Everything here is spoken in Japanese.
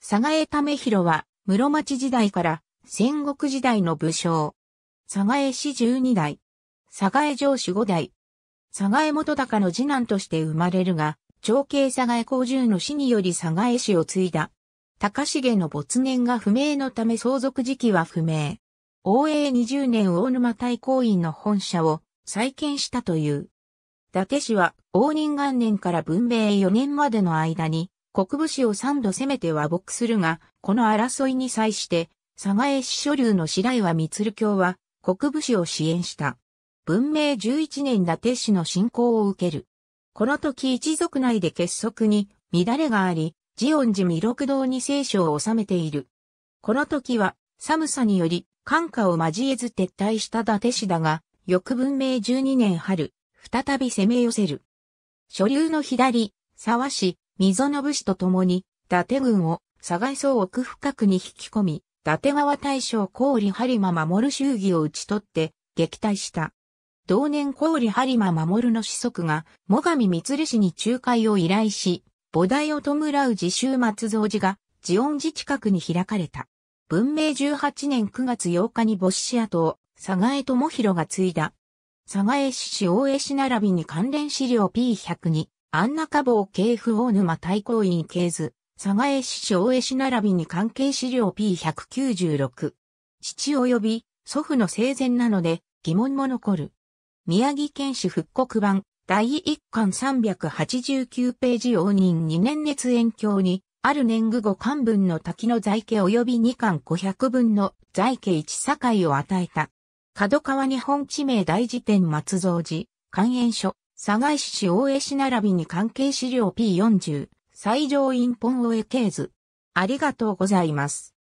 佐賀江為広は、室町時代から戦国時代の武将。佐賀江氏十二代。佐賀江城主五代。佐賀江元高の次男として生まれるが、長兄佐賀江公十の死により佐賀江氏を継いだ。高重の没年が不明のため相続時期は不明。応永20年大沼大公院の本社を再建したという。伊達氏は応仁元年から文明4年までの間に国武士を三度攻めて和睦するが、この争いに際して、佐賀江市所流の白岩光教は、国武士を支援した。文明11年伊達市の侵攻を受ける。この時一族内で結束に乱れがあり、ジオン寺弥六堂に聖書を収めている。この時は寒さにより寒化を交えず撤退した伊達氏だが、翌文明12年春、再び攻め寄せる。所流の左、沢市、溝信氏と共に、伊達軍を、佐賀総奥深くに引き込み、伊達川大将氷播磨守衆議を討ち取って、撃退した。同年氷播磨守の子息が、最上光氏に仲介を依頼し、母代を弔う自習松造寺が、自音寺近くに開かれた。文明18年9月8日に母子跡を、佐賀江智弘が継いだ。佐賀江市市大江市並びに関連資料 P102。安中坊系不大沼対抗院系図、佐賀江市小江市並びに関係資料 P196。父及び祖父の生前なので疑問も残る。宮城県史復刻版第1巻389ページ応仁2年熱延教に、ある年具5巻分の滝の在家及び2巻500分の在家一境を与えた。角川日本地名大辞典松蔵寺、関園書、佐賀市市大江市並びに関係資料 P40、最上院本大江経図。ありがとうございます。